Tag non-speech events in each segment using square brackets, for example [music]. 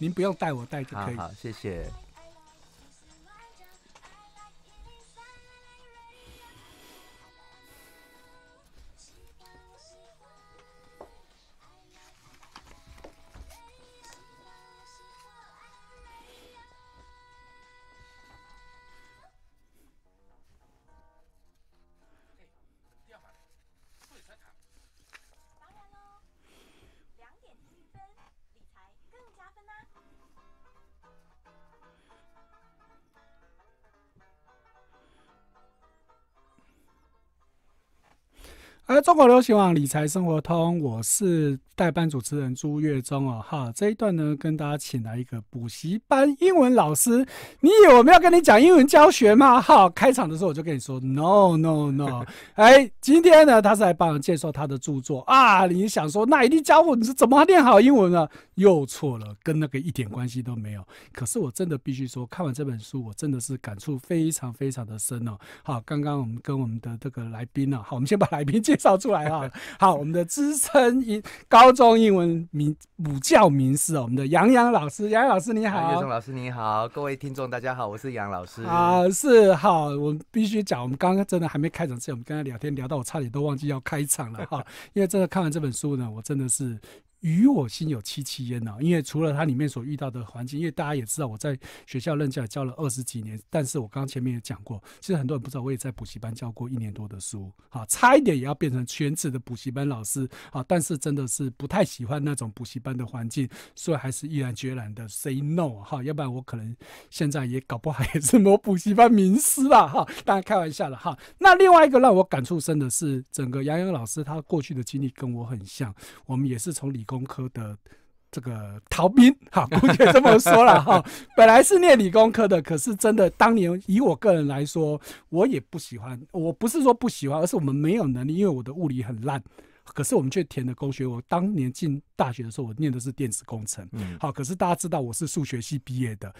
您不用带我带就可以。好，谢谢。中国流行网理财生活通，我是代班主持人朱月中哦。哈，这一段呢，跟大家请来一个补习班英文老师。你以为我们要跟你讲英文教学吗？哈，开场的时候我就跟你说，no no no。[laughs] 哎，今天呢，他是来帮我介绍他的著作啊。你想说，那一定教我你是怎么练好英文呢？又错了，跟那个一点关系都没有。可是我真的必须说，看完这本书，我真的是感触非常非常的深哦。好，刚刚我们跟我们的这个来宾呢，好，我们先把来宾介绍。跳出来哈！好，我们的资深英高中英文名母教名师我们的杨洋老师，杨洋老师你好，岳老师你好，各位听众大家好，我是杨老师啊，是好，我们必须讲，我们刚刚真的还没开场之前，我们刚刚聊天聊到，我差点都忘记要开场了哈，因为真的看完这本书呢，我真的是。与我心有戚戚焉呢，因为除了它里面所遇到的环境，因为大家也知道我在学校任教教了二十几年，但是我刚刚前面也讲过，其实很多人不知道，我也在补习班教过一年多的书，好，差一点也要变成全职的补习班老师，好，但是真的是不太喜欢那种补习班的环境，所以还是毅然决然的 say no 哈，要不然我可能现在也搞不好也是某补习班名师啦哈，当然开玩笑的哈。那另外一个让我感触深的是，整个杨洋老师他过去的经历跟我很像，我们也是从理。工科的这个逃兵，[laughs] 哈，姑且这么说了哈。[laughs] 本来是念理工科的，可是真的，当年以我个人来说，我也不喜欢。我不是说不喜欢，而是我们没有能力，因为我的物理很烂。可是我们却填了工学。我当年进大学的时候，我念的是电子工程，嗯，好。可是大家知道，我是数学系毕业的。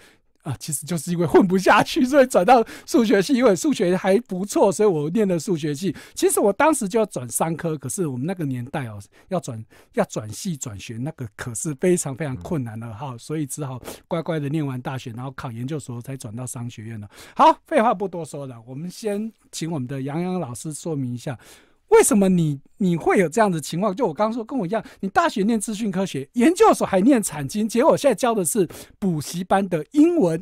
啊，其实就是因为混不下去，所以转到数学系，因为数学还不错，所以我念了数学系。其实我当时就要转三科，可是我们那个年代哦，要转要转系转学那个可是非常非常困难的哈，所以只好乖乖的念完大学，然后考研究所才转到商学院了。好，废话不多说了，我们先请我们的杨洋老师说明一下。为什么你你会有这样的情况？就我刚刚说，跟我一样，你大学念资讯科学，研究所还念产经，结果现在教的是补习班的英文，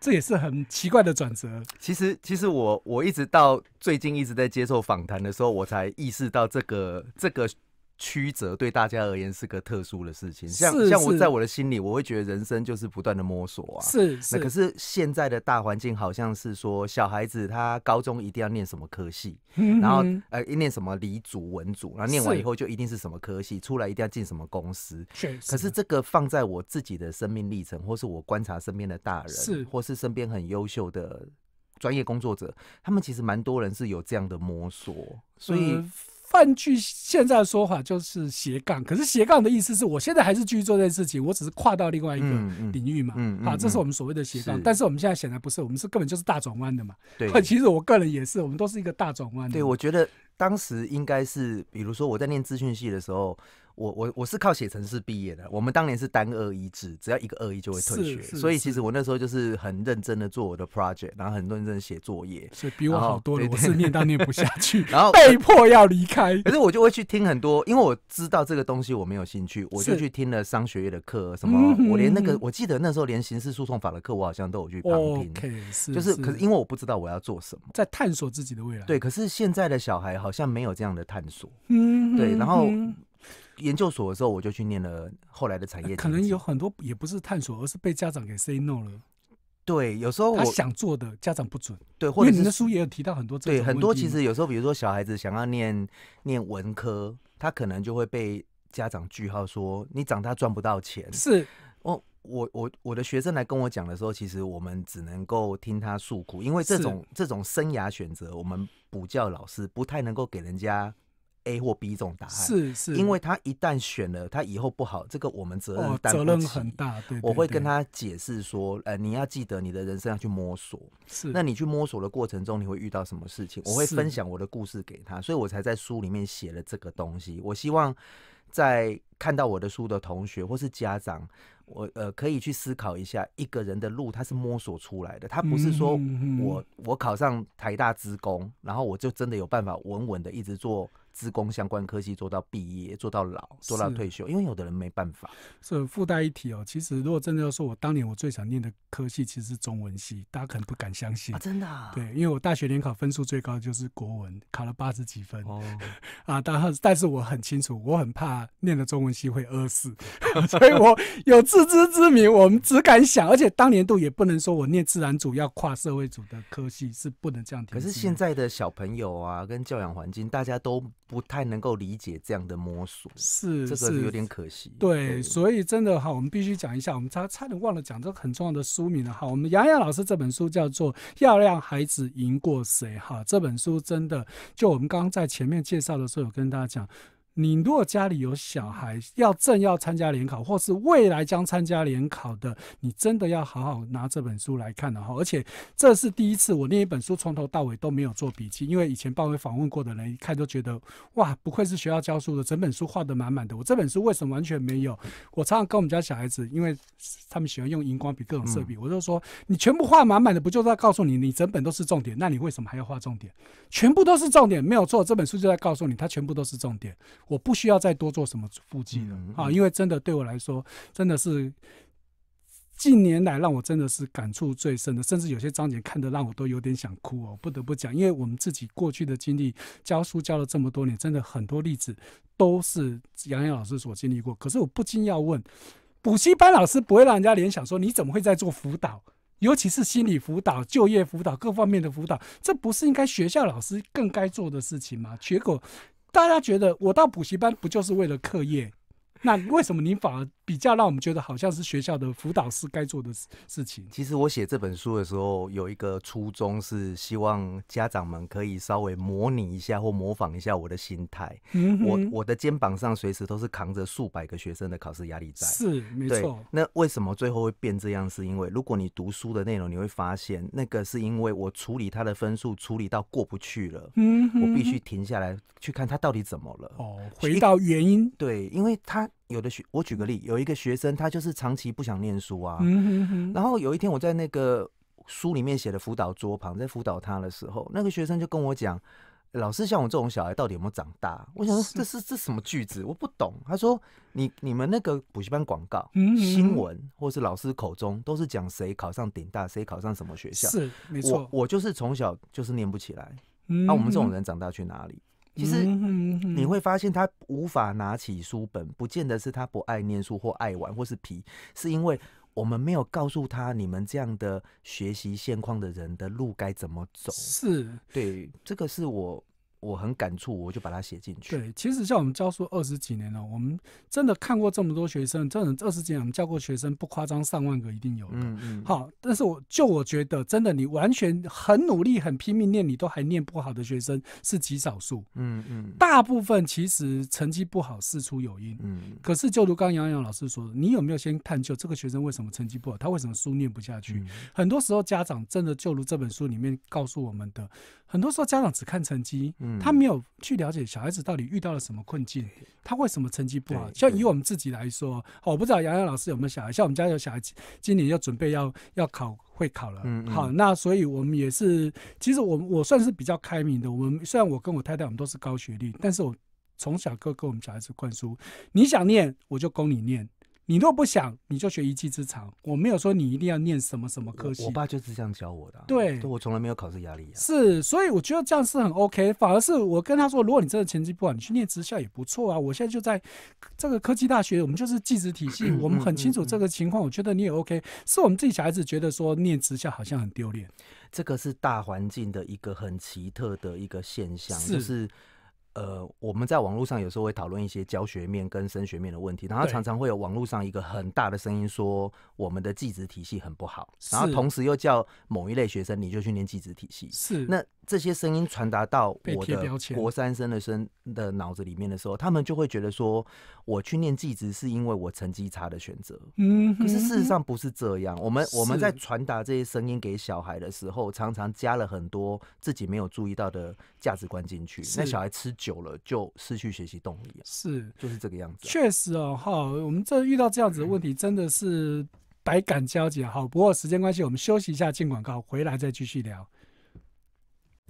这也是很奇怪的转折。其实，其实我我一直到最近一直在接受访谈的时候，我才意识到这个这个。曲折对大家而言是个特殊的事情，像像我在我的心里，我会觉得人生就是不断的摸索啊。是是。那可是现在的大环境好像是说，小孩子他高中一定要念什么科系，然后呃念什么理组文组，然后念完以后就一定是什么科系出来，一定要进什么公司。是可是这个放在我自己的生命历程，或是我观察身边的大人，是或是身边很优秀的专业工作者，他们其实蛮多人是有这样的摸索，所以。泛句现在的说法就是斜杠，可是斜杠的意思是我现在还是继续做这件事情，我只是跨到另外一个领域嘛。好，这是我们所谓的斜杠，但是我们现在显然不是，我们是根本就是大转弯的嘛。对，[laughs] 其实我个人也是，我们都是一个大转弯。对，我觉得当时应该是，比如说我在念资讯系的时候。我我我是靠写程式毕业的。我们当年是单二一制，只要一个二一就会退学，所以其实我那时候就是很认真的做我的 project，然后很认真写作业，所以比我好多了。我是念到念不下 [laughs] 去，然后 [laughs] 被迫要离开。可是我就会去听很多，因为我知道这个东西我没有兴趣，我就去听了商学院的课，什么我连那个我记得那时候连刑事诉讼法的课我好像都有去旁听，就是可是因为我不知道我要做什么，在探索自己的未来。对，可是现在的小孩好像没有这样的探索，嗯，对，然后。研究所的时候，我就去念了后来的产业。可能有很多也不是探索，而是被家长给 say no 了。对，有时候他想做的，家长不准。对，或者你的书也有提到很多。对，很多其实有时候，比如说小孩子想要念念文科，他可能就会被家长句号说：“你长大赚不到钱。”是哦，我我我的学生来跟我讲的时候，其实我们只能够听他诉苦，因为这种这种生涯选择，我们补教老师不太能够给人家。A 或 B 这种答案是是，因为他一旦选了，他以后不好，这个我们责任担责任很大，我会跟他解释说，呃，你要记得你的人生要去摸索。是，那你去摸索的过程中，你会遇到什么事情？我会分享我的故事给他，所以我才在书里面写了这个东西。我希望在看到我的书的同学或是家长，我呃可以去思考一下，一个人的路他是摸索出来的，他不是说我我考上台大职工，然后我就真的有办法稳稳的一直做。自工相关科系做到毕业，做到老，做到退休，因为有的人没办法。是附带一提哦，其实如果真的要说我当年我最想念的科系，其实是中文系，大家可能不敢相信啊，真的。对，因为我大学联考分数最高就是国文，考了八十几分哦。[laughs] 啊，但但是我很清楚，我很怕念的中文系会饿死，[laughs] 所以我有自知之明。我们只敢想，而且当年度也不能说我念自然组要跨社会组的科系是不能这样。可是现在的小朋友啊，跟教养环境，大家都。不太能够理解这样的摸索，是这个有点可惜。对，所以真的哈，我们必须讲一下，我们差差点忘了讲这个很重要的书名了哈，我们杨洋老师这本书叫做《要让孩子赢过谁》哈，这本书真的就我们刚刚在前面介绍的时候有跟大家讲。你如果家里有小孩要正要参加联考，或是未来将参加联考的，你真的要好好拿这本书来看的后而且这是第一次我念一本书从头到尾都没有做笔记，因为以前报围访问过的人一看都觉得哇，不愧是学校教书的，整本书画的满满的。我这本书为什么完全没有？我常常跟我们家小孩子，因为他们喜欢用荧光笔、各种色笔，我就说你全部画满满的，不就是在告诉你你整本都是重点？那你为什么还要画重点？全部都是重点，没有错，这本书就在告诉你，它全部都是重点。我不需要再多做什么腹记了啊，因为真的对我来说，真的是近年来让我真的是感触最深的，甚至有些章节看得让我都有点想哭哦。不得不讲，因为我们自己过去的经历，教书教了这么多年，真的很多例子都是杨洋老师所经历过。可是我不禁要问，补习班老师不会让人家联想说，你怎么会在做辅导？尤其是心理辅导、就业辅导各方面的辅导，这不是应该学校老师更该做的事情吗？结果。大家觉得，我到补习班不就是为了课业？[laughs] 那为什么您反而比较让我们觉得好像是学校的辅导师该做的事情？其实我写这本书的时候有一个初衷，是希望家长们可以稍微模拟一下或模仿一下我的心态。嗯，我我的肩膀上随时都是扛着数百个学生的考试压力在。是，没错。那为什么最后会变这样？是因为如果你读书的内容，你会发现那个是因为我处理他的分数处理到过不去了。嗯，我必须停下来去看他到底怎么了。哦，回到原因。对，因为他。有的学，我举个例，有一个学生，他就是长期不想念书啊。嗯然后有一天，我在那个书里面写的辅导桌旁，在辅导他的时候，那个学生就跟我讲：“老师，像我这种小孩，到底有没有长大？”我想这是这什么句子？我不懂。他说：“你你们那个补习班广告、新闻，或是老师口中，都是讲谁考上顶大，谁考上什么学校。”是，没错。我就是从小就是念不起来。那我们这种人长大去哪里？其实你会发现，他无法拿起书本，不见得是他不爱念书或爱玩或是皮，是因为我们没有告诉他，你们这样的学习现况的人的路该怎么走。是对，这个是我。我很感触，我就把它写进去。对，其实像我们教书二十几年了，我们真的看过这么多学生，真的二十几年我们教过学生，不夸张，上万个一定有的。嗯嗯。好，但是我就我觉得，真的你完全很努力、很拼命念，你都还念不好的学生是极少数。嗯嗯。大部分其实成绩不好，事出有因。嗯。可是就如刚杨洋老师说的，你有没有先探究这个学生为什么成绩不好？他为什么书念不下去？很多时候家长真的就如这本书里面告诉我们的，很多时候家长只看成绩。他没有去了解小孩子到底遇到了什么困境，他为什么成绩不好？像以我们自己来说，我不知道洋洋老师有没有小孩，像我们家有小孩子，今年要准备要要考会考了。嗯，好，那所以我们也是，其实我我算是比较开明的。我们虽然我跟我太太我们都是高学历，但是我从小就跟我们小孩子灌输，你想念我就供你念。你若不想，你就学一技之长。我没有说你一定要念什么什么科系。我爸就是这样教我的。对，我从来没有考试压力。是，所以我觉得这样是很 OK。反而是我跟他说，如果你真的成绩不好，你去念职校也不错啊。我现在就在这个科技大学，我们就是技职体系，[clears throat] 我们很清楚这个情况。我觉得你也 OK。是我们自己小孩子觉得说念职校好像很丢脸。这个是大环境的一个很奇特的一个现象，就是。呃，我们在网络上有时候会讨论一些教学面跟升学面的问题，然后常常会有网络上一个很大的声音说我们的寄职体系很不好，然后同时又叫某一类学生你就去念寄职体系，是那。这些声音传达到我的国三生的生的脑子里面的时候，他们就会觉得说，我去念技职是因为我成绩差的选择。嗯，可是事实上不是这样。我们我们在传达这些声音给小孩的时候，常常加了很多自己没有注意到的价值观进去，那小孩吃久了就失去学习动力。是，就是这个样子。确实哦，哈，我们这遇到这样子的问题，真的是百感交集。好，不过时间关系，我们休息一下进广告，回来再继续聊。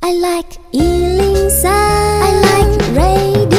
I like Ealing I like radio.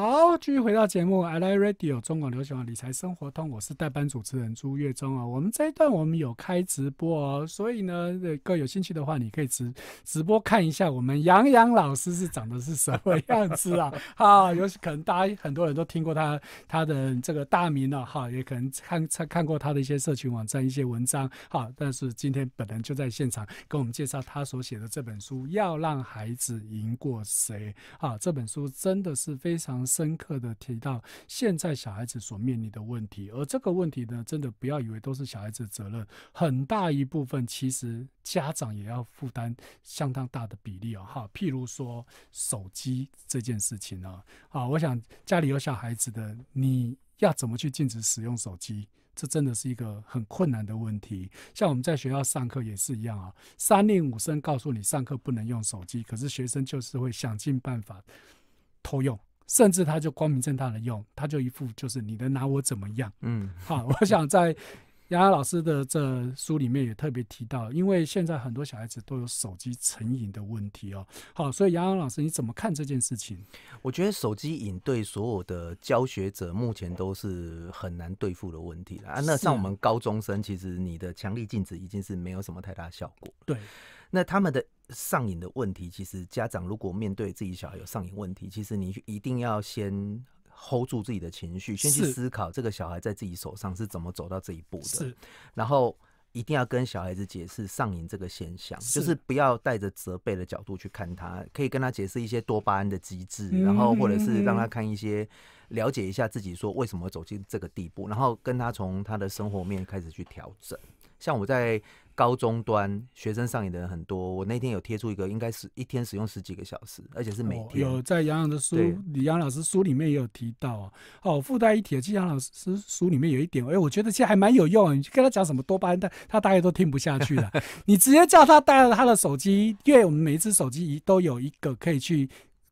好，继续回到节目《i l i Radio》中广流行网理财生活通，我是代班主持人朱月中啊。我们这一段我们有开直播哦，所以呢，各位有兴趣的话，你可以直直播看一下我们杨洋老师是长得是什么样子啊？好，[laughs] 尤其可能大家很多人都听过他他的这个大名了哈，也可能看看过他的一些社群网站一些文章哈。但是今天本人就在现场跟我们介绍他所写的这本书《要让孩子赢过谁》啊，这本书真的是非常。深刻的提到现在小孩子所面临的问题，而这个问题呢，真的不要以为都是小孩子责任，很大一部分其实家长也要负担相当大的比例哦。哈，譬如说手机这件事情呢，啊，我想家里有小孩子的，你要怎么去禁止使用手机？这真的是一个很困难的问题。像我们在学校上课也是一样啊，三令五申告诉你上课不能用手机，可是学生就是会想尽办法偷用。甚至他就光明正大的用，他就一副就是你能拿我怎么样？嗯，[laughs] 好，我想在杨洋老师的这书里面也特别提到，因为现在很多小孩子都有手机成瘾的问题哦。好，所以杨洋老师你怎么看这件事情？我觉得手机瘾对所有的教学者目前都是很难对付的问题了啊。那像我们高中生，其实你的强力禁止已经是没有什么太大效果。对，那他们的。上瘾的问题，其实家长如果面对自己小孩有上瘾问题，其实你一定要先 hold 住自己的情绪，先去思考这个小孩在自己手上是怎么走到这一步的。是，然后一定要跟小孩子解释上瘾这个现象，就是不要带着责备的角度去看他，可以跟他解释一些多巴胺的机制，然后或者是让他看一些，了解一下自己说为什么走进这个地步，然后跟他从他的生活面开始去调整。像我在。高中端学生上瘾的人很多，我那天有贴出一个，应该是一天使用十几个小时，而且是每天。有在杨洋的书，李杨老师书里面也有提到哦，附带一体其实杨老师书里面有一点，哎，我觉得其实还蛮有用啊。你跟他讲什么多巴胺，他大概都听不下去了。[laughs] 你直接叫他带了他的手机，因为我们每一只手机都有一个可以去。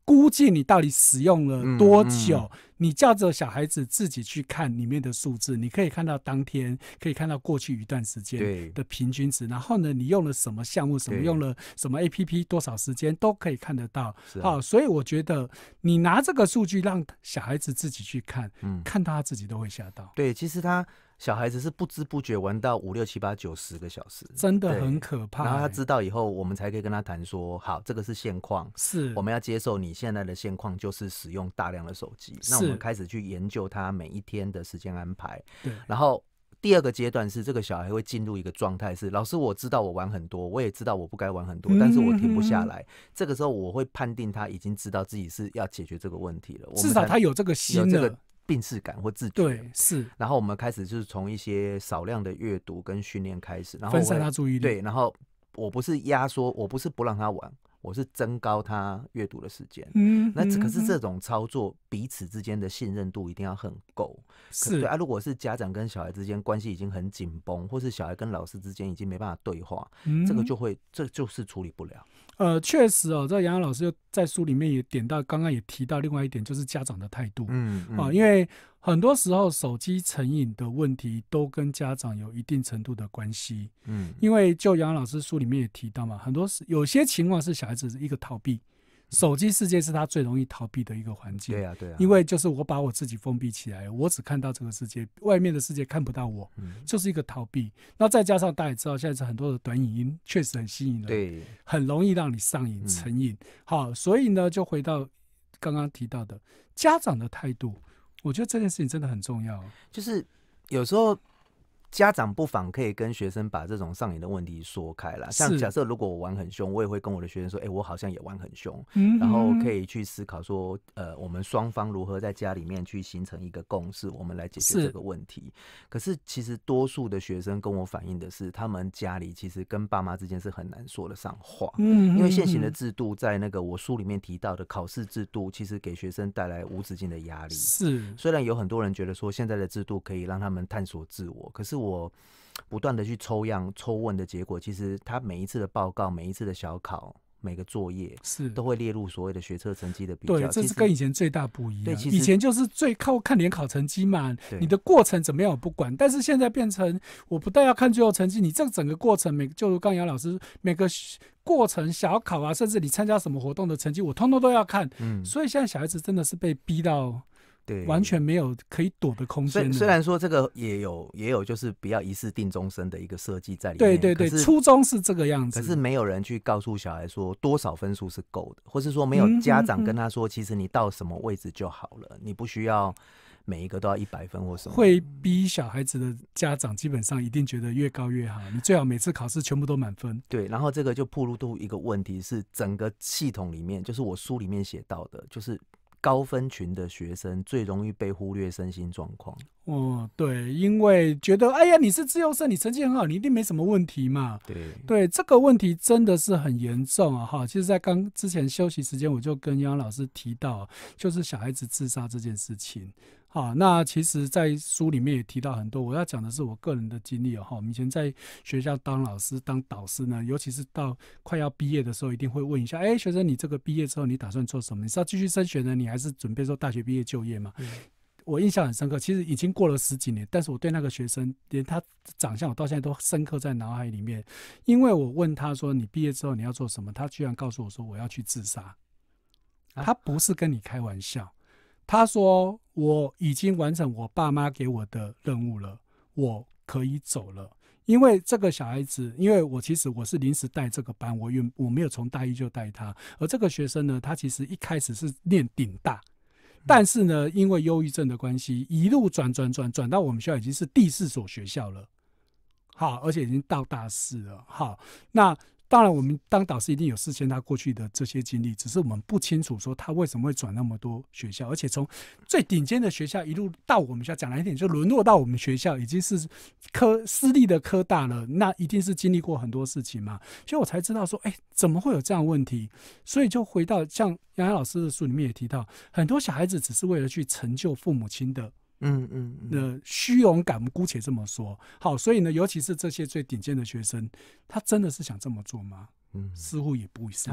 估计你到底使用了多久？你叫着小孩子自己去看里面的数字，你可以看到当天，可以看到过去一段时间的平均值。然后呢，你用了什么项目，什么用了什么 A P P，多少时间都可以看得到。好，所以我觉得你拿这个数据让小孩子自己去看，看到他自己都会吓到。对，其实他。小孩子是不知不觉玩到五六七八九十个小时，真的很可怕。然后他知道以后，我们才可以跟他谈说：好，这个是现况，是我们要接受你现在的现况，就是使用大量的手机。那我们开始去研究他每一天的时间安排。对。然后第二个阶段是，这个小孩会进入一个状态，是老师，我知道我玩很多，我也知道我不该玩很多，但是我停不下来。这个时候，我会判定他已经知道自己是要解决这个问题了。至少他有这个心了。病视感或自觉对是，然后我们开始就是从一些少量的阅读跟训练开始，然后分散他注意力对，然后我不是压缩，我不是不让他玩，我是增高他阅读的时间，嗯，那可是这种操作彼此之间的信任度一定要很。够是啊，如果是家长跟小孩之间关系已经很紧绷，或是小孩跟老师之间已经没办法对话，这个就会这就是处理不了。呃，确实哦，这杨洋老师又在书里面也点到，刚刚也提到另外一点，就是家长的态度。嗯啊，因为很多时候手机成瘾的问题都跟家长有一定程度的关系。嗯，因为就杨洋老师书里面也提到嘛，很多是有些情况是小孩子一个逃避。手机世界是他最容易逃避的一个环境。对啊，对啊。因为就是我把我自己封闭起来，我只看到这个世界，外面的世界看不到我，就是一个逃避。那再加上大家也知道，现在是很多的短影音，确实很吸引人，对，很容易让你上瘾成瘾。好，所以呢，就回到刚刚提到的家长的态度，我觉得这件事情真的很重要。就是有时候。家长不妨可以跟学生把这种上瘾的问题说开了。像假设如果我玩很凶，我也会跟我的学生说：“哎，我好像也玩很凶。”然后可以去思考说：“呃，我们双方如何在家里面去形成一个共识，我们来解决这个问题。”可是其实多数的学生跟我反映的是，他们家里其实跟爸妈之间是很难说得上话。嗯，因为现行的制度在那个我书里面提到的考试制度，其实给学生带来无止境的压力。是，虽然有很多人觉得说现在的制度可以让他们探索自我，可是。我不断的去抽样抽问的结果，其实他每一次的报告、每一次的小考、每个作业是都会列入所谓的学测成绩的比较。对，这是跟以前最大不一样。对，以前就是最靠看联考成绩嘛，你的过程怎么样我不管。但是现在变成我不但要看最后成绩，你这整个过程，每就如刚杨老师每个过程小考啊，甚至你参加什么活动的成绩，我通通都要看。嗯，所以现在小孩子真的是被逼到。对，完全没有可以躲的空间。虽然说这个也有也有，就是不要一次定终身的一个设计在里面。对对对，初衷是这个样子，可是没有人去告诉小孩说多少分数是够的，或是说没有家长跟他说，其实你到什么位置就好了，你不需要每一个都要一百分或什么。会逼小孩子的家长基本上一定觉得越高越好，你最好每次考试全部都满分。对，然后这个就暴露度一个问题是，整个系统里面就是我书里面写到的，就是。高分群的学生最容易被忽略身心状况。哦，对，因为觉得，哎呀，你是自幼生，你成绩很好，你一定没什么问题嘛。对，对，这个问题真的是很严重啊！哈，其实，在刚之前休息时间，我就跟杨老师提到，就是小孩子自杀这件事情。好，那其实，在书里面也提到很多。我要讲的是我个人的经历哦。哈，我们以前在学校当老师、当导师呢，尤其是到快要毕业的时候，一定会问一下：哎，学生，你这个毕业之后你打算做什么？你是要继续升学呢，你还是准备说大学毕业就业嘛？嗯，我印象很深刻。其实已经过了十几年，但是我对那个学生连他长相，我到现在都深刻在脑海里面。因为我问他说：“你毕业之后你要做什么？”他居然告诉我说：“我要去自杀。”他不是跟你开玩笑。他说：“我已经完成我爸妈给我的任务了，我可以走了。因为这个小孩子，因为我其实我是临时带这个班，我又我没有从大一就带他。而这个学生呢，他其实一开始是念顶大，但是呢，因为忧郁症的关系，一路转转转转到我们学校已经是第四所学校了。好，而且已经到大四了。好，那。”当然，我们当导师一定有事先他过去的这些经历，只是我们不清楚说他为什么会转那么多学校，而且从最顶尖的学校一路到我们学校，讲难听就沦落到我们学校已经是科私立的科大了，那一定是经历过很多事情嘛，所以我才知道说，哎，怎么会有这样问题？所以就回到像杨洋老师的书里面也提到，很多小孩子只是为了去成就父母亲的。嗯嗯，那虚荣感，我们姑且这么说好。所以呢，尤其是这些最顶尖的学生，他真的是想这么做吗？嗯，似乎也不是。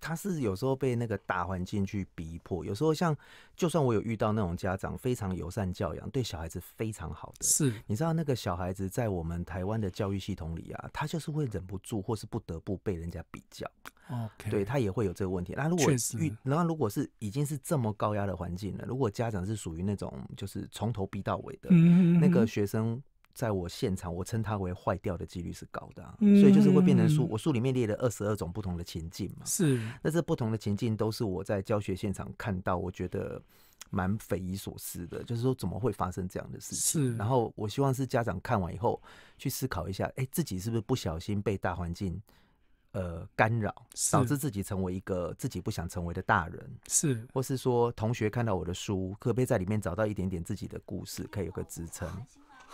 他是有时候被那个大环境去逼迫，有时候像就算我有遇到那种家长非常友善教养，对小孩子非常好的，是，你知道那个小孩子在我们台湾的教育系统里啊，他就是会忍不住或是不得不被人家比较，OK，对他也会有这个问题。那如果遇，然后如果是已经是这么高压的环境了，如果家长是属于那种就是从头逼到尾的，那个学生。在我现场，我称它为坏掉的几率是高的，所以就是会变成书。我书里面列了二十二种不同的情境嘛。是，那这不同的情境都是我在教学现场看到，我觉得蛮匪夷所思的，就是说怎么会发生这样的事情？是。然后我希望是家长看完以后去思考一下，哎，自己是不是不小心被大环境呃干扰，导致自己成为一个自己不想成为的大人？是。或是说，同学看到我的书，可不可以在里面找到一点点自己的故事，可以有个支撑？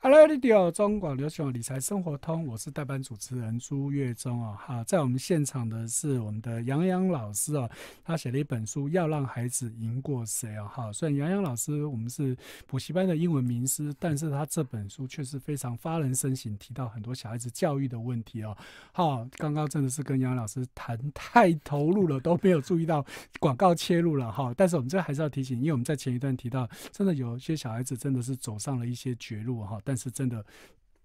Hello，大家好，中广流行理财生活通，我是代班主持人朱月忠哦。好，在我们现场的是我们的杨洋老师哦。他写了一本书，要让孩子赢过谁哦。好，虽然杨洋老师我们是补习班的英文名师，但是他这本书却是非常发人深省，提到很多小孩子教育的问题哦。好，刚刚真的是跟杨老师谈太投入了，都没有注意到广告切入了哈。但是我们这还是要提醒，因为我们在前一段提到，真的有些小孩子真的是走上了一些绝路哈。但是真的。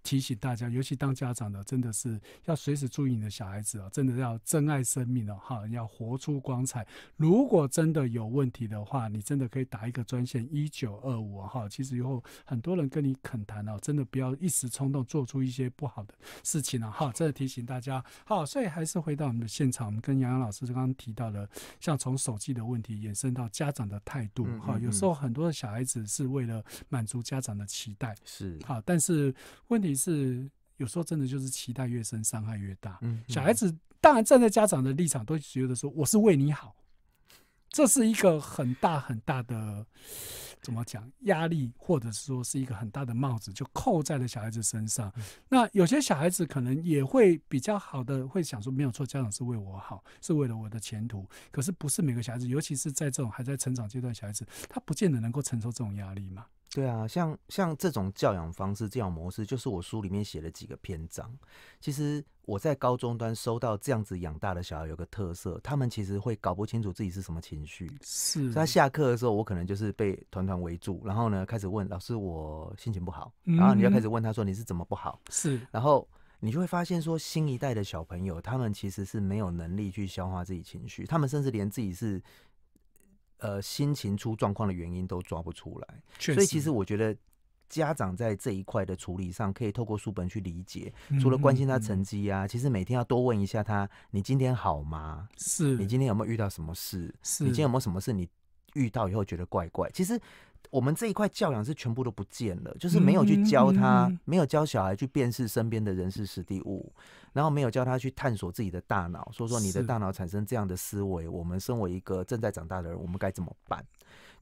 提醒大家，尤其当家长的，真的是要随时注意你的小孩子啊，真的要珍爱生命哦，哈，要活出光彩。如果真的有问题的话，你真的可以打一个专线一九二五，哈，其实以后很多人跟你恳谈哦，真的不要一时冲动做出一些不好的事情啊，哈，真的提醒大家。好，所以还是回到我们的现场，我们跟杨洋老师刚刚提到的，像从手机的问题延伸到家长的态度，哈，有时候很多的小孩子是为了满足家长的期待，是，好，但是问题。是有时候真的就是期待越深，伤害越大。小孩子当然站在家长的立场，都觉得说我是为你好，这是一个很大很大的怎么讲压力，或者是说是一个很大的帽子，就扣在了小孩子身上。那有些小孩子可能也会比较好的会想说，没有错，家长是为我好，是为了我的前途。可是不是每个小孩子，尤其是在这种还在成长阶段小孩子，他不见得能够承受这种压力嘛。对啊，像像这种教养方式、这养模式，就是我书里面写了几个篇章。其实我在高中端收到这样子养大的小孩有个特色，他们其实会搞不清楚自己是什么情绪。是。他下课的时候，我可能就是被团团围住，然后呢开始问老师：“我心情不好。”然后你要开始问他说：“你是怎么不好？”是。然后你就会发现说，新一代的小朋友他们其实是没有能力去消化自己情绪，他们甚至连自己是。呃，心情出状况的原因都抓不出来，所以其实我觉得家长在这一块的处理上，可以透过书本去理解。除了关心他成绩啊，其实每天要多问一下他：你今天好吗？是，你今天有没有遇到什么事？是，你今天有没有什么事？你遇到以后觉得怪怪？其实。我们这一块教养是全部都不见了，就是没有去教他，没有教小孩去辨识身边的人事、史地物，然后没有教他去探索自己的大脑。所以说，你的大脑产生这样的思维，我们身为一个正在长大的人，我们该怎么办？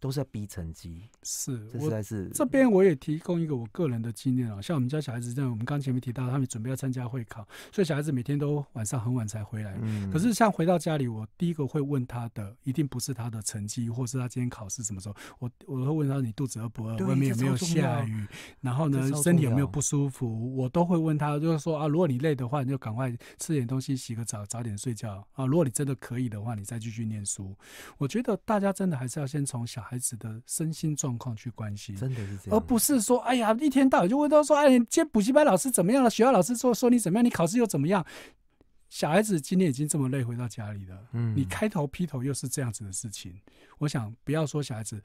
都是要逼成绩，是，我在是这边我也提供一个我个人的经验啊，像我们家小孩子这样，我们刚前面提到，他们准备要参加会考，所以小孩子每天都晚上很晚才回来。可是像回到家里，我第一个会问他的，一定不是他的成绩，或是他今天考试什么时候，我我会问他你肚子饿不饿？外面有没有下雨？然后呢，身体有没有不舒服？我都会问他，就是说啊，如果你累的话，你就赶快吃点东西，洗个澡，早点睡觉啊。如果你真的可以的话，你再继续念书。我觉得大家真的还是要先从小。孩。孩子的身心状况去关心，真的是这样，而不是说，哎呀，一天到晚就问到说，哎，今天补习班老师怎么样了？学校老师说说你怎么样？你考试又怎么样？小孩子今天已经这么累，回到家里了，嗯，你开头劈头又是这样子的事情，我想不要说小孩子，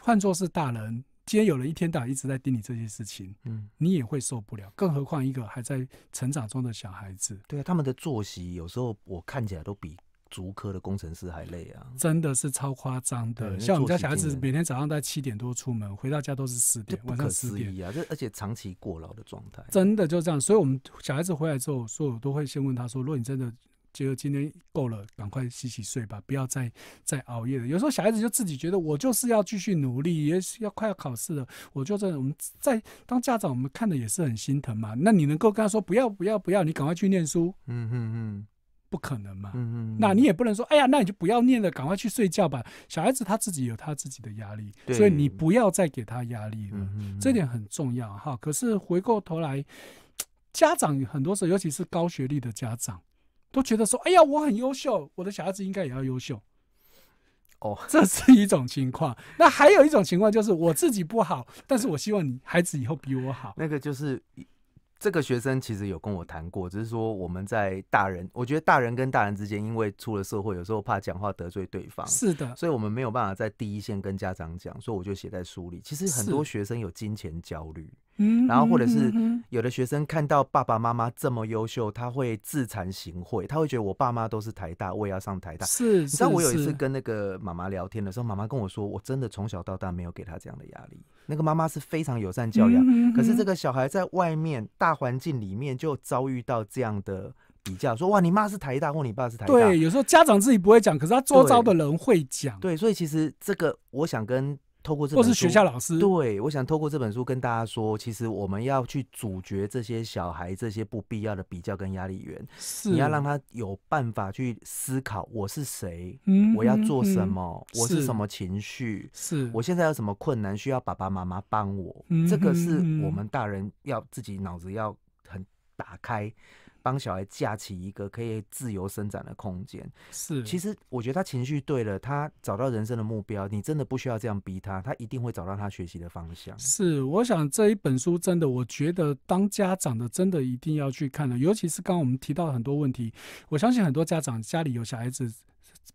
换作是大人，今天有了一天到晚一直在盯你这些事情，嗯，你也会受不了，更何况一个还在成长中的小孩子，对啊，他们的作息有时候我看起来都比。足科的工程师还累啊，真的是超夸张的。像我们家小孩子每天早上在七点多出门，回到家都是十点，晚上十点啊，而且长期过劳的状态，真的就这样。所以，我们小孩子回来之后，所有都会先问他说：“如果你真的觉得今天够了，赶快洗洗睡吧，不要再再熬夜了。”有时候小孩子就自己觉得我就是要继续努力，也是要快要考试了，我就这样。我们在当家长，我们看的也是很心疼嘛。那你能够跟他说：“不要，不要，不要，你赶快去念书。”嗯嗯嗯。不可能嘛？嗯嗯，那你也不能说，哎呀，那你就不要念了，赶快去睡觉吧。小孩子他自己有他自己的压力，所以你不要再给他压力了，这点很重要哈。可是回过头来，家长很多时候，尤其是高学历的家长，都觉得说，哎呀，我很优秀，我的小孩子应该也要优秀。哦，这是一种情况。那还有一种情况就是我自己不好，但是我希望你孩子以后比我好。那个就是。这个学生其实有跟我谈过，只是说我们在大人，我觉得大人跟大人之间，因为出了社会，有时候怕讲话得罪对方，是的，所以我们没有办法在第一线跟家长讲，所以我就写在书里。其实很多学生有金钱焦虑。嗯，然后或者是有的学生看到爸爸妈妈这么优秀，他会自惭形秽，他会觉得我爸妈都是台大，我也要上台大。是，你知道我有一次跟那个妈妈聊天的时候，妈妈跟我说，我真的从小到大没有给他这样的压力。那个妈妈是非常友善教养，可是这个小孩在外面大环境里面就遭遇到这样的比较，说哇，你妈是台大，或你爸是台大。对，有时候家长自己不会讲，可是他周遭的人会讲。对，所以其实这个我想跟。透过这本书，对，我想透过这本书跟大家说，其实我们要去阻绝这些小孩这些不必要的比较跟压力源，你要让他有办法去思考我是谁，我要做什么，我是什么情绪，是我现在有什么困难需要爸爸妈妈帮我，这个是我们大人要自己脑子要很打开。帮小孩架起一个可以自由伸展的空间。是，其实我觉得他情绪对了，他找到人生的目标，你真的不需要这样逼他，他一定会找到他学习的方向。是，我想这一本书真的，我觉得当家长的真的一定要去看了，尤其是刚刚我们提到很多问题，我相信很多家长家里有小孩子。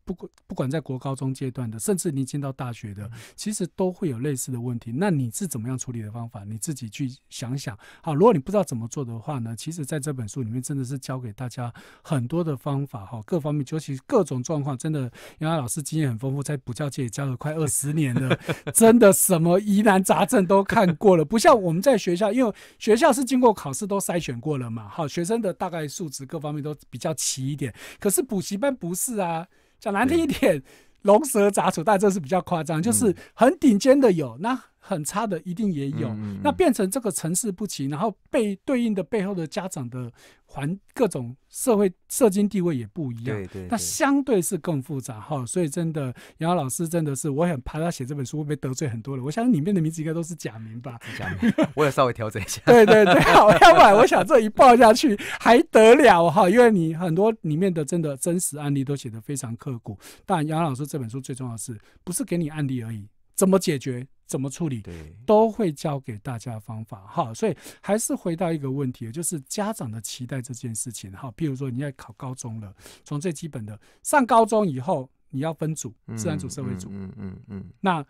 不管不管在国高中阶段的，甚至你进到大学的，其实都会有类似的问题。那你是怎么样处理的方法？你自己去想想。好，如果你不知道怎么做的话呢？其实在这本书里面真的是教给大家很多的方法哈，各方面，尤其是各种状况，真的杨雅老师经验很丰富，在补教界也教了快二十年了，[laughs] 真的什么疑难杂症都看过了。不像我们在学校，因为学校是经过考试都筛选过了嘛，好学生的大概素质各方面都比较齐一点。可是补习班不是啊。讲难听一点，龙蛇杂处，但这是比较夸张，就是很顶尖的有那。很差的一定也有，那变成这个层次不齐，然后背对应的背后的家长的环各种社会社经地位也不一样，对对，那相对是更复杂哈。所以真的，杨老师真的是，我很怕他写这本书会被得罪很多了。我想里面的名字应该都是假名吧，假名，我也稍微调整一下。对 [laughs] 对对，[laughs] 要不然我想这一报下去还得了哈？因为你很多里面的真的真实案例都写的非常刻骨。但杨老师这本书最重要的是，不是给你案例而已。怎么解决？怎么处理？对，都会教给大家方法哈。所以还是回到一个问题，就是家长的期待这件事情哈。比如说你要考高中了，从最基本的上高中以后，你要分组，自然组、社会组。嗯嗯嗯。那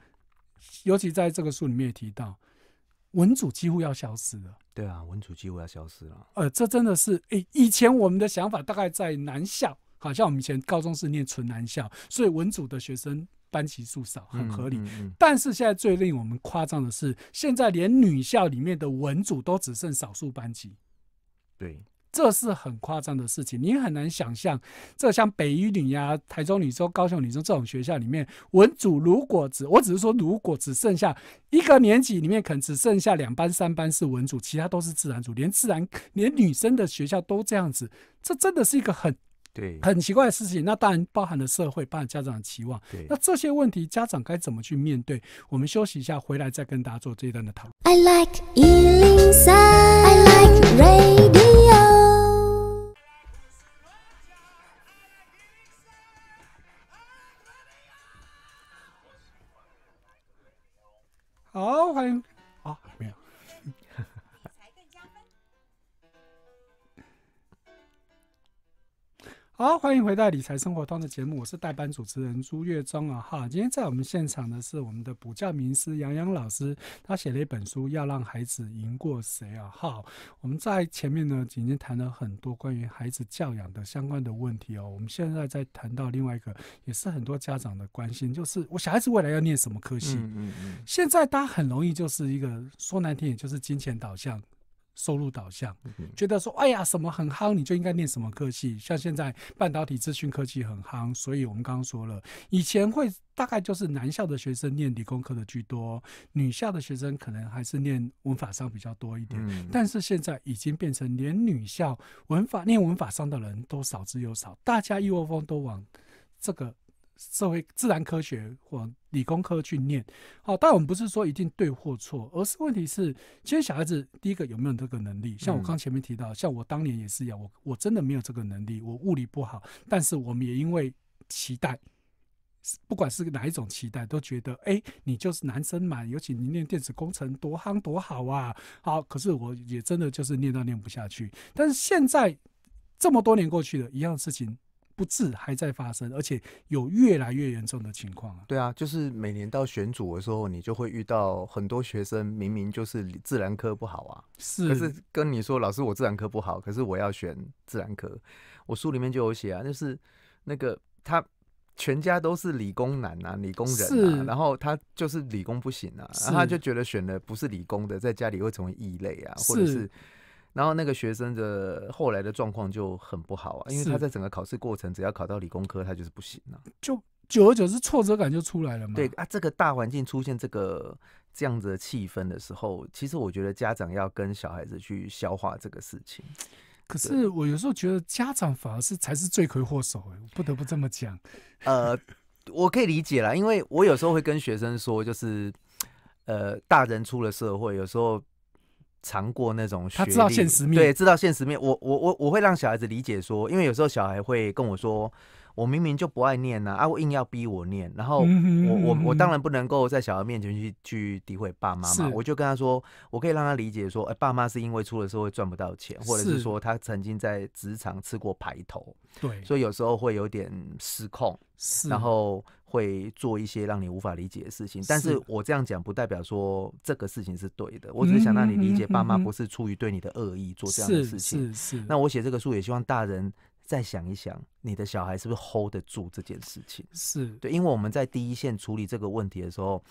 尤其在这个书里面也提到，文组几乎要消失了。对啊，文组几乎要消失了。呃，这真的是以以前我们的想法，大概在南校，好像我们以前高中是念纯南校，所以文组的学生。班级数少很合理，但是现在最令我们夸张的是，现在连女校里面的文组都只剩少数班级。对，这是很夸张的事情，你很难想象。这像北一女呀、台中女中、高雄女中这种学校里面，文组如果只，我只是说，如果只剩下一个年级里面，可能只剩下两班、三班是文组，其他都是自然组，连自然连女生的学校都这样子，这真的是一个很。对，很奇怪的事情。那当然包含了社会，包含家长的期望。对，那这些问题家长该怎么去面对？我们休息一下，回来再跟大家做这一段的讨论。I like 103. I like radio. 好，欢迎。好，欢迎回到《理财生活通》的节目，我是代班主持人朱月忠啊哈。今天在我们现场的是我们的补教名师杨洋老师，他写了一本书，要让孩子赢过谁啊哈。我们在前面呢，已经谈了很多关于孩子教养的相关的问题哦。我们现在在谈到另外一个，也是很多家长的关心，就是我小孩子未来要念什么科系。嗯嗯嗯。现在大家很容易就是一个说难听，也就是金钱导向。收入导向，觉得说，哎呀，什么很夯，你就应该念什么科系。像现在半导体、资讯科技很夯，所以我们刚刚说了，以前会大概就是男校的学生念理工科的居多，女校的学生可能还是念文法商比较多一点。但是现在已经变成，连女校文法念文法商的人都少之又少，大家一窝蜂都往这个。社会自然科学或理工科去念，好，但我们不是说一定对或错，而是问题是，其实小孩子第一个有没有这个能力？像我刚前面提到，像我当年也是一样，我我真的没有这个能力，我物理不好。但是我们也因为期待，不管是哪一种期待，都觉得，哎，你就是男生嘛，尤其你念电子工程多夯多好啊，好，可是我也真的就是念到念不下去。但是现在这么多年过去了一样的事情。不治还在发生，而且有越来越严重的情况啊！对啊，就是每年到选组的时候，你就会遇到很多学生，明明就是自然科不好啊，是，可是跟你说，老师我自然科不好，可是我要选自然科我书里面就有写啊，就是那个他全家都是理工男啊，理工人啊，然后他就是理工不行啊，然后他就觉得选的不是理工的，在家里会成为异类啊，或者是。然后那个学生的后来的状况就很不好啊，因为他在整个考试过程，只要考到理工科，他就是不行了。就久而久之，挫折感就出来了嘛。对啊，这个大环境出现这个这样子的气氛的时候，其实我觉得家长要跟小孩子去消化这个事情。可是我有时候觉得家长反而是才是罪魁祸首哎，不得不这么讲。呃，我可以理解啦，因为我有时候会跟学生说，就是呃，大人出了社会，有时候。尝过那种，他知道现实面，对，知道现实面。我，我，我，我会让小孩子理解说，因为有时候小孩会跟我说。我明明就不爱念呐，啊！我硬要逼我念，然后我我我当然不能够在小孩面前去去诋毁爸妈嘛，我就跟他说，我可以让他理解说，哎，爸妈是因为出了社会赚不到钱，或者是说他曾经在职场吃过排头，对，所以有时候会有点失控，然后会做一些让你无法理解的事情。但是我这样讲不代表说这个事情是对的，我只是想让你理解，爸妈不是出于对你的恶意做这样的事情。是是是。那我写这个书也希望大人。再想一想，你的小孩是不是 hold 得住这件事情？是对，因为我们在第一线处理这个问题的时候，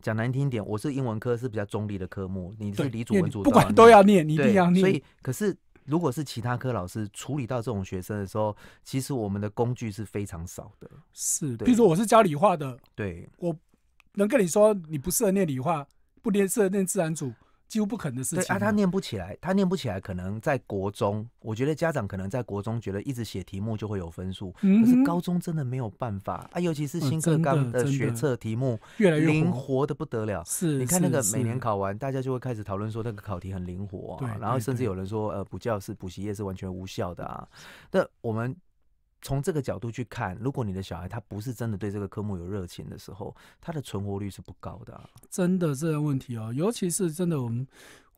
讲难听点，我是英文科是比较中立的科目，你对理主文主不管都要念，你一定要念。所以，可是如果是其他科老师处理到这种学生的时候，其实我们的工具是非常少的。是，譬如说我是教理化的，对我能跟你说你不适合念理化，不念适合念自然组。几乎不可能的事情。对啊，他念不起来，他念不起来，可能在国中，我觉得家长可能在国中觉得一直写题目就会有分数，可是高中真的没有办法啊，尤其是新课纲的学测题目越来越灵活的不得了。是，你看那个每年考完，大家就会开始讨论说那个考题很灵活，然后甚至有人说呃补教是补习业是完全无效的啊。那我们。从这个角度去看，如果你的小孩他不是真的对这个科目有热情的时候，他的存活率是不高的。真的这个问题哦，尤其是真的，我们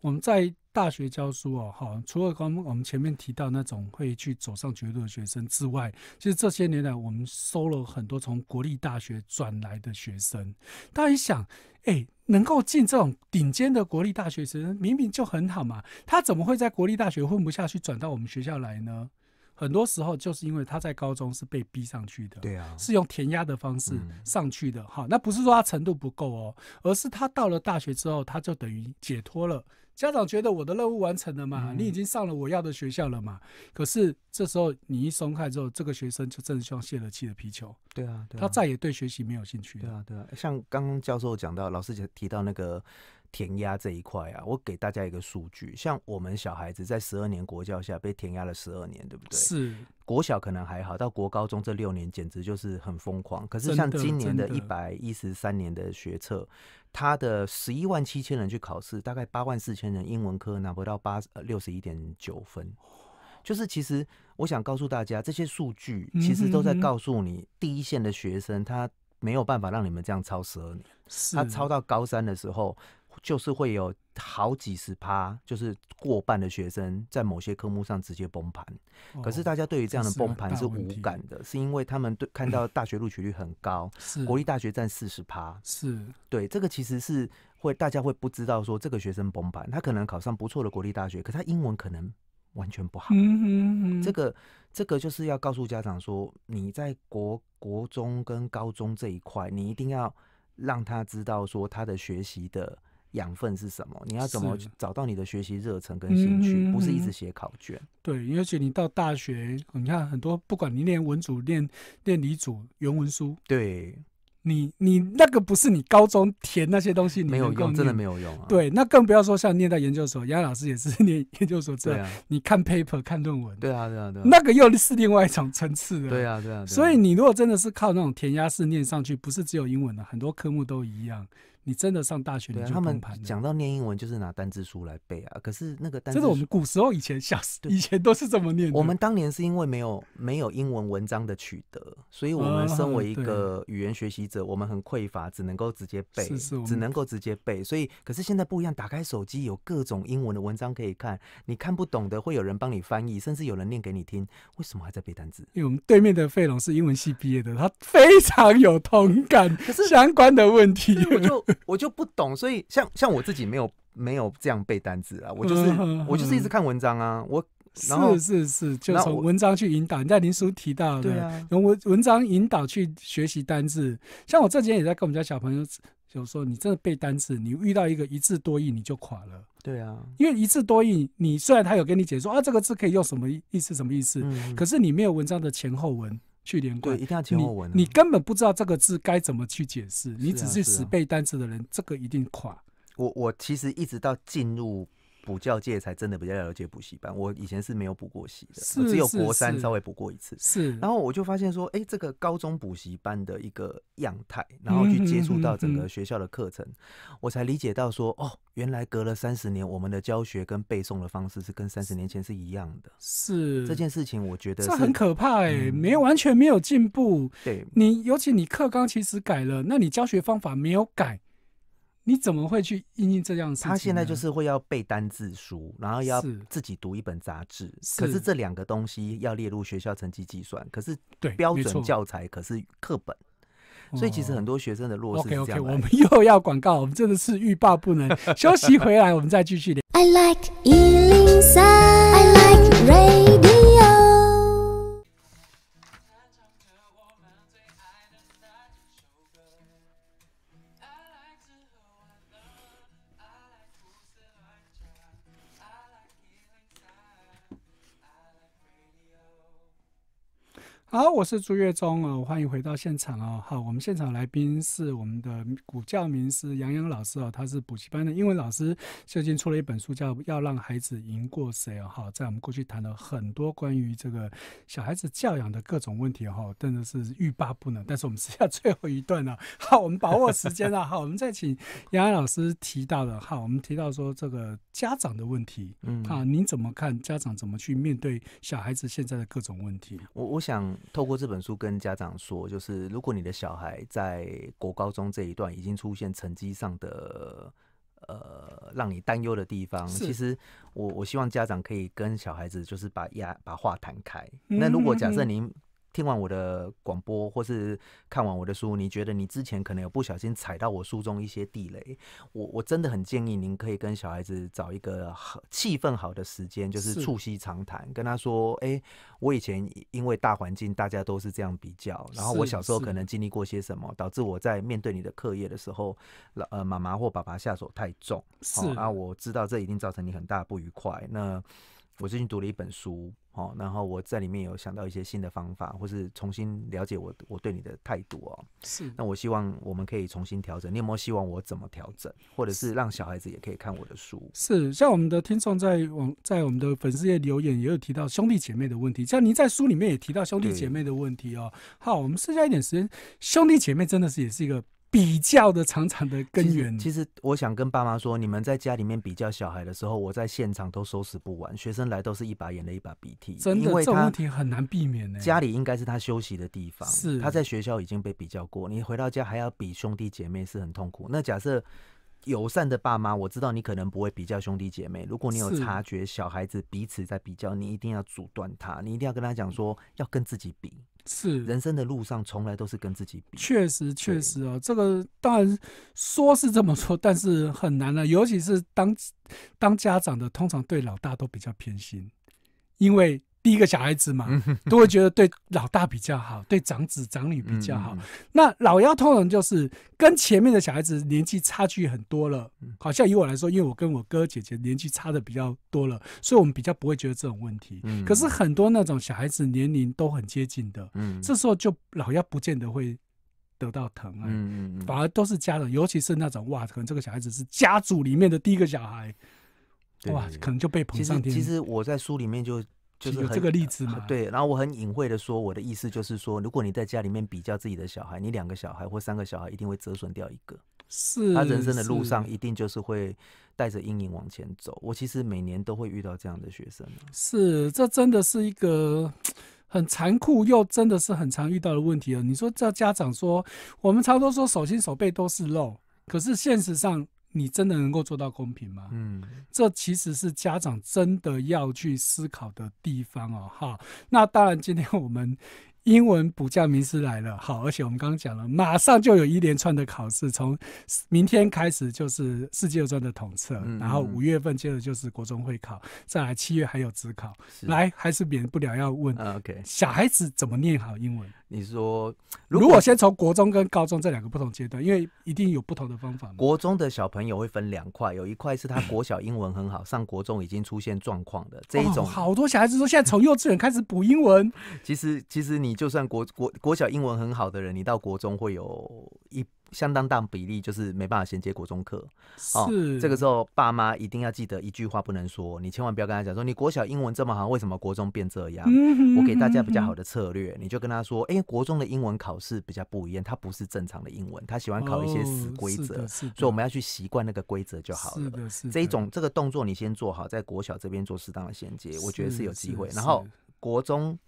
我们在大学教书哦，好，除了刚我们前面提到那种会去走上绝路的学生之外，其实这些年来我们收了很多从国立大学转来的学生。大家想，哎，能够进这种顶尖的国立大学生，明明就很好嘛，他怎么会在国立大学混不下去，转到我们学校来呢？很多时候就是因为他在高中是被逼上去的，对啊，是用填鸭的方式上去的哈。那不是说他程度不够哦，而是他到了大学之后，他就等于解脱了。家长觉得我的任务完成了嘛，你已经上了我要的学校了嘛。可是这时候你一松开之后，这个学生就真的像泄了气的皮球。对啊，他再也对学习没有兴趣。对啊，对啊，像刚刚教授讲到，老师提提到那个。填压这一块啊，我给大家一个数据，像我们小孩子在十二年国教下被填压了十二年，对不对？是。国小可能还好，到国高中这六年简直就是很疯狂。可是像今年的一百一十三年的学测，他的十一万七千人去考试，大概八万四千人英文科拿不到八呃六十一点九分，就是其实我想告诉大家，这些数据其实都在告诉你，第一线的学生他没有办法让你们这样超十二年，他超到高三的时候。就是会有好几十趴，就是过半的学生在某些科目上直接崩盘。可是大家对于这样的崩盘是无感的，是因为他们对看到大学录取率很高，国立大学占四十趴。是对这个其实是会大家会不知道说这个学生崩盘，他可能考上不错的国立大学，可他英文可能完全不好。这个这个就是要告诉家长说，你在国国中跟高中这一块，你一定要让他知道说他的学习的。养分是什么？你要怎么找到你的学习热忱跟兴趣？不是一直写考卷。对，而且你到大学，你看很多，不管你念文组、念念理组、原文书，对你，你那个不是你高中填那些东西没有用，真的没有用。啊。对，那更不要说像念到研究所，杨老师也是 [laughs] 念研究所，对啊，你看 paper、看论文，对啊，对啊，对，那个又是另外一种层次的，对啊，对啊。所以你如果真的是靠那种填鸭式念上去，不是只有英文的，很多科目都一样。你真的上大学？你啊，他们讲到念英文就是拿单字书来背啊。可是那个单字，这是我们古时候以前，以前都是这么念。我们当年是因为没有没有英文文章的取得，所以我们身为一个语言学习者，我们很匮乏，只能够直接背，只能够直接背。所以，可是现在不一样，打开手机有各种英文的文章可以看，你看不懂的会有人帮你翻译，甚至有人念给你听。为什么还在背单词？因为我们对面的费龙是英文系毕业的，他非常有同感，[laughs] 相关的问题。[laughs] 我就不懂，所以像像我自己没有没有这样背单词啊，我就是我就是一直看文章啊，我是是是，就从文章去引导。你在林叔提到的文文章引导去学习单字。像我这几天也在跟我们家小朋友，就说你真的背单词，你遇到一个一字多义你就垮了。对啊，因为一字多义，你虽然他有跟你解说啊，这个字可以用什么意思，什么意思，可是你没有文章的前后文。去连贯，一定要文。你根本不知道这个字该怎么去解释，你只是死背单词的人，这个一定垮。我我其实一直到进入。补教界才真的比较了解补习班。我以前是没有补过习的，我只有国三稍微补过一次。是，然后我就发现说，哎，这个高中补习班的一个样态，然后去接触到整个学校的课程，我才理解到说，哦，原来隔了三十年，我们的教学跟背诵的方式是跟三十年前是一样的。是，这件事情我觉得这很可怕，哎，没完全没有进步。对，你尤其你课纲其实改了，那你教学方法没有改。你怎么会去应应这样事情？他现在就是会要背单字书，然后要自己读一本杂志。可是这两个东西要列入学校成绩计算。可是标准教材，可是课本。所以其实很多学生的弱势是这样。我们又要广告，我们真的是欲罢不能。休息回来，我们再继续聊。好，我是朱月忠啊，欢迎回到现场啊。好，我们现场来宾是我们的古教名师杨洋老师啊，他是补习班的英文老师，最近出了一本书叫《要让孩子赢过谁》哦。好，在我们过去谈了很多关于这个小孩子教养的各种问题哈，真的是欲罢不能。但是我们剩下最后一段了，好，我们把握时间了哈，我们再请杨洋老师提到的哈，我们提到说这个家长的问题，嗯啊，您怎么看家长怎么去面对小孩子现在的各种问题？我我想。透过这本书跟家长说，就是如果你的小孩在国高中这一段已经出现成绩上的呃让你担忧的地方，其实我我希望家长可以跟小孩子就是把压把话谈开。那如果假设您。听完我的广播或是看完我的书，你觉得你之前可能有不小心踩到我书中一些地雷？我我真的很建议您可以跟小孩子找一个好气氛好的时间，就是促膝长谈，跟他说：，哎，我以前因为大环境，大家都是这样比较，然后我小时候可能经历过些什么，导致我在面对你的课业的时候，老呃妈妈或爸爸下手太重。是啊，我知道这一定造成你很大不愉快。那我最近读了一本书，哦，然后我在里面有想到一些新的方法，或是重新了解我我对你的态度哦。是，那我希望我们可以重新调整。你有没有希望我怎么调整，或者是让小孩子也可以看我的书？是，像我们的听众在网在我们的粉丝页留言也有提到兄弟姐妹的问题，像您在书里面也提到兄弟姐妹的问题哦。好，我们剩下一点时间，兄弟姐妹真的是也是一个。比较的长长的根源。其实我想跟爸妈说，你们在家里面比较小孩的时候，我在现场都收拾不完。学生来都是一把眼泪一把鼻涕，真的，这问题很难避免的。家里应该是他休息的地方，是他在学校已经被比较过，你回到家还要比兄弟姐妹是很痛苦。那假设友善的爸妈，我知道你可能不会比较兄弟姐妹。如果你有察觉小孩子彼此在比较，你一定要阻断他，你一定要跟他讲说要跟自己比。是人生的路上，从来都是跟自己比。确实，确实啊，这个当然说是这么说，但是很难啊。尤其是当当家长的，通常对老大都比较偏心，因为。第一个小孩子嘛，[laughs] 都会觉得对老大比较好，对长子长女比较好。那老幺通常就是跟前面的小孩子年纪差距很多了。好像以我来说，因为我跟我哥姐姐年纪差的比较多了，所以我们比较不会觉得这种问题。可是很多那种小孩子年龄都很接近的，嗯，这时候就老幺不见得会得到疼爱，反而都是家人，尤其是那种哇，可能这个小孩子是家族里面的第一个小孩，哇，可能就被捧上天。其实我在书里面就。就是有这个例子嘛，对，然后我很隐晦的说，我的意思就是说，如果你在家里面比较自己的小孩，你两个小孩或三个小孩，一定会折损掉一个。是，他人生的路上一定就是会带着阴影往前走。我其实每年都会遇到这样的学生。是，这真的是一个很残酷又真的是很常遇到的问题了。你说这家长说，我们常都说手心手背都是肉，可是现实上。你真的能够做到公平吗？嗯，这其实是家长真的要去思考的地方哦。哈，那当然，今天我们英文补教名师来了。好，而且我们刚刚讲了，马上就有一连串的考试，从明天开始就是世界专的统测，然后五月份接着就是国中会考，再来七月还有职考，来还是免不了要问，OK，小孩子怎么念好英文？你说，如果先从国中跟高中这两个不同阶段，因为一定有不同的方法。国中的小朋友会分两块，有一块是他国小英文很好，上国中已经出现状况的这一种。好多小孩子说，现在从幼稚园开始补英文。其实，其实你就算国国国小英文很好的人，你到国中会有一。相当大比例就是没办法衔接国中课，哦，这个时候爸妈一定要记得一句话不能说，你千万不要跟他讲说你国小英文这么好，为什么国中变这样？我给大家比较好的策略，你就跟他说，哎，国中的英文考试比较不一样，它不是正常的英文，他喜欢考一些死规则，所以我们要去习惯那个规则就好了。这一种这个动作你先做好，在国小这边做适当的衔接，我觉得是有机会。然后国中。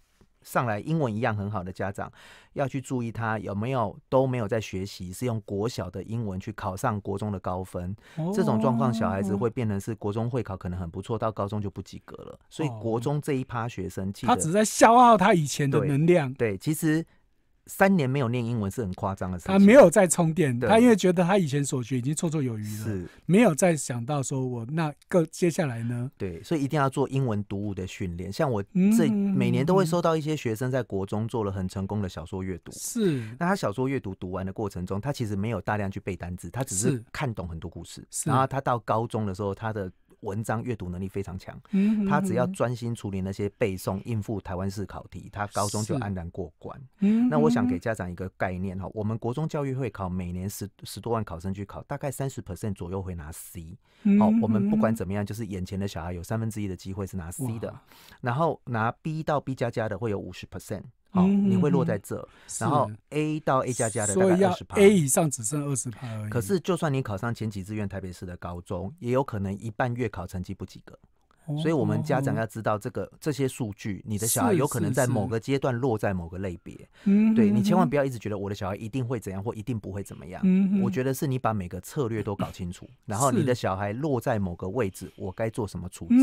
上来英文一样很好的家长，要去注意他有没有都没有在学习，是用国小的英文去考上国中的高分，这种状况小孩子会变成是国中会考可能很不错，到高中就不及格了。所以国中这一趴学生，他只在消耗他以前的能量。对，其实。三年没有念英文是很夸张的。事他没有在充电，他因为觉得他以前所学已经绰绰有余了，没有再想到说我那个接下来呢？对，所以一定要做英文读物的训练。像我这每年都会收到一些学生在国中做了很成功的小说阅读。是，那他小说阅读读完的过程中，他其实没有大量去背单词，他只是看懂很多故事。然后他到高中的时候，他的文章阅读能力非常强，他只要专心处理那些背诵，应付台湾式考题，他高中就安然过关。那我想给家长一个概念哈，我们国中教育会考每年十十多万考生去考，大概三十 percent 左右会拿 C。好，我们不管怎么样，就是眼前的小孩有三分之一的机会是拿 C 的，然后拿 B 到 B 加加的会有五十 percent。好，你会落在这，然后 A 到 A 加加的大概二十排，A 以上只剩二十排而已。可是，就算你考上前几志愿台北市的高中，也有可能一半月考成绩不及格。所以，我们家长要知道这个这些数据，你的小孩有可能在某个阶段落在某个类别。对你千万不要一直觉得我的小孩一定会怎样或一定不会怎么样。我觉得是你把每个策略都搞清楚，[clears throat] 然后你的小孩落在某个位置，我该做什么处置。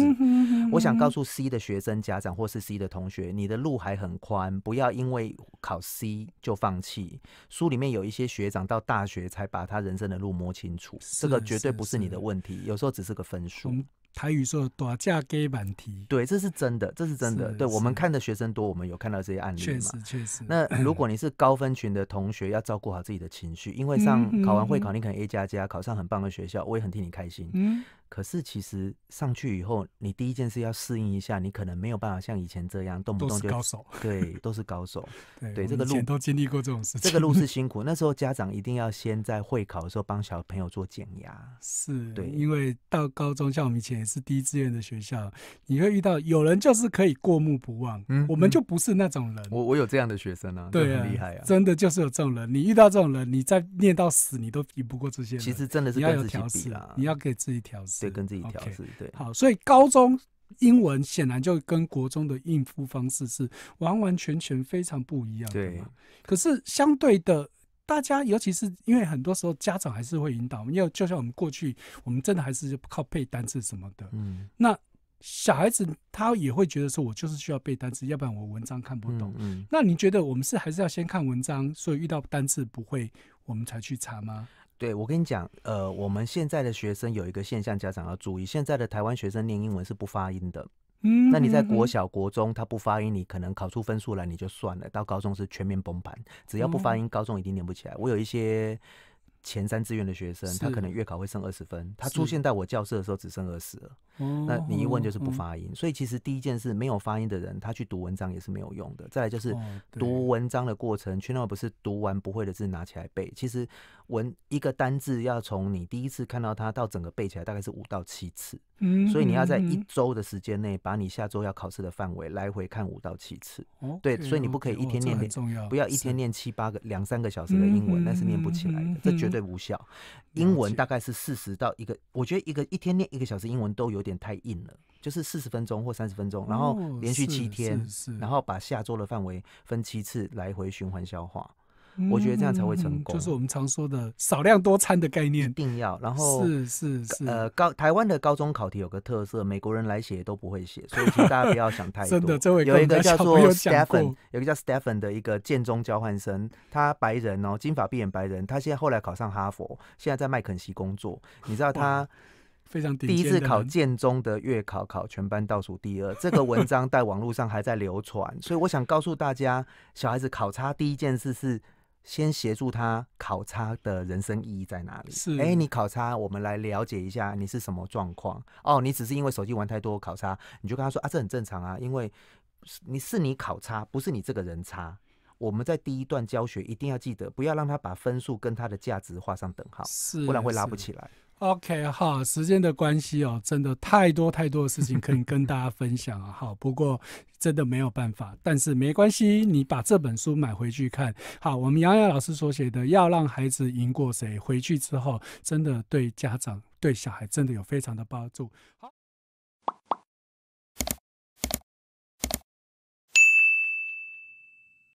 我想告诉 C 的学生家长或是 C 的同学，你的路还很宽，不要因为考 C 就放弃。书里面有一些学长到大学才把他人生的路摸清楚，这个绝对不是你的问题，有时候只是个分数。台语说大价给满题，对，这是真的，这是真的。对我们看的学生多，我们有看到这些案例嘛？确实，确实。那如果你是高分群的同学，要照顾好自己的情绪，因为上考完会考，你可能 A 加加考上很棒的学校，我也很替你开心。嗯。可是其实上去以后，你第一件事要适应一下，你可能没有办法像以前这样动不动就高手，对，都是高手。[laughs] 对，这个路都经历过这种事情，这个路是 [laughs] 辛苦。那时候家长一定要先在会考的时候帮小朋友做减压。是对，因为到高中像我们以前也是第一志愿的学校，你会遇到有人就是可以过目不忘，嗯，我们就不是那种人。我我有这样的学生啊，对啊，厉害啊，真的就是有这种人。你遇到这种人，你再念到死，你都比不过这些人。其实真的是要己调试，你要给自己调试。对，跟自己调试，对。好，所以高中英文显然就跟国中的应付方式是完完全全非常不一样的。对。可是相对的，大家尤其是因为很多时候家长还是会引导，因为就像我们过去，我们真的还是靠背单词什么的。嗯。那小孩子他也会觉得说，我就是需要背单词，要不然我文章看不懂。嗯。那你觉得我们是还是要先看文章，所以遇到单词不会，我们才去查吗？对，我跟你讲，呃，我们现在的学生有一个现象，家长要注意。现在的台湾学生念英文是不发音的。嗯，那你在国小、国中他不发音，你可能考出分数来，你就算了。到高中是全面崩盘，只要不发音，高中一定念不起来。我有一些前三志愿的学生，他可能月考会剩二十分，他出现在我教室的时候只剩二十了。那你一问就是不发音，所以其实第一件事没有发音的人，他去读文章也是没有用的。再来就是读文章的过程去那不是读完不会的字拿起来背，其实文一个单字要从你第一次看到它到整个背起来大概是五到七次，嗯，所以你要在一周的时间内把你下周要考试的范围来回看五到七次，哦，对，所以你不可以一天念，不要一天念七八个两三个小时的英文那是念不起来的，这绝对无效。英文大概是四十到一个，我觉得一个一天念一个小时英文都有点。太硬了，就是四十分钟或三十分钟，然后连续七天，然后把下周的范围分七次来回循环消化。我觉得这样才会成功，就是我们常说的少量多餐的概念，一定要。然后是是是，呃，高台湾的高中考题有个特色，美国人来写都不会写，所以请大家不要想太 [laughs] 多。真的，有一个叫做 Stephen，有一个叫 Stephen 的一个建中交换生，他白人哦，金发碧眼白人，他现在后来考上哈佛，现在在麦肯锡工作。你知道他？第一次考建中的月考，考全班倒数第二。这个文 [laughs] 章在网络上还在流传，所以我想告诉大家，小孩子考差第一件事是先协助他考差的人生意义在哪里。哎，你考差，我们来了解一下你是什么状况。哦，你只是因为手机玩太多考差，你就跟他说啊，这很正常啊，因为你是你考差，不是你这个人差。我们在第一段教学一定要记得，不要让他把分数跟他的价值画上等号，不然会拉不起来。OK，好，时间的关系哦，真的太多太多的事情可以跟大家分享啊。[laughs] 好，不过真的没有办法，但是没关系，你把这本书买回去看。好，我们杨洋老师所写的《要让孩子赢过谁》，回去之后真的对家长、对小孩真的有非常的帮助。好。